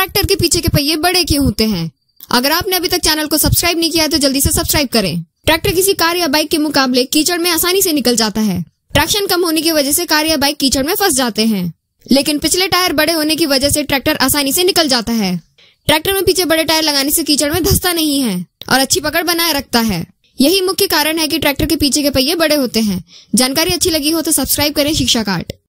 tractor के पीछे के पहिए बड़े क्यों होते हैं अगर आपने अभी तक चैनल को सब्सक्राइब नहीं किया है तो जल्दी से सब्सक्राइब करें ट्रैक्टर किसी कार या बाइक के मुकाबले कीचड़ में आसानी से निकल जाता है ट्रैक्शन कम होने की वजह से कार या बाइक कीचड़ में फंस जाते हैं लेकिन पिछले टायर बड़े होने की वजह से ट्रैक्टर आसानी से निकल जाता है ट्रैक्टर में पीछे बड़े टायर लगाने से कीचड़ में धसता नहीं है और अच्छी पकड़ बनाए रखता है यही मुख्य कारण है कि ट्रैक्टर के पीछे के पहिए बड़े होते हैं जानकारी अच्छी लगी हो तो सब्सक्राइब करें शिक्षा कार्ड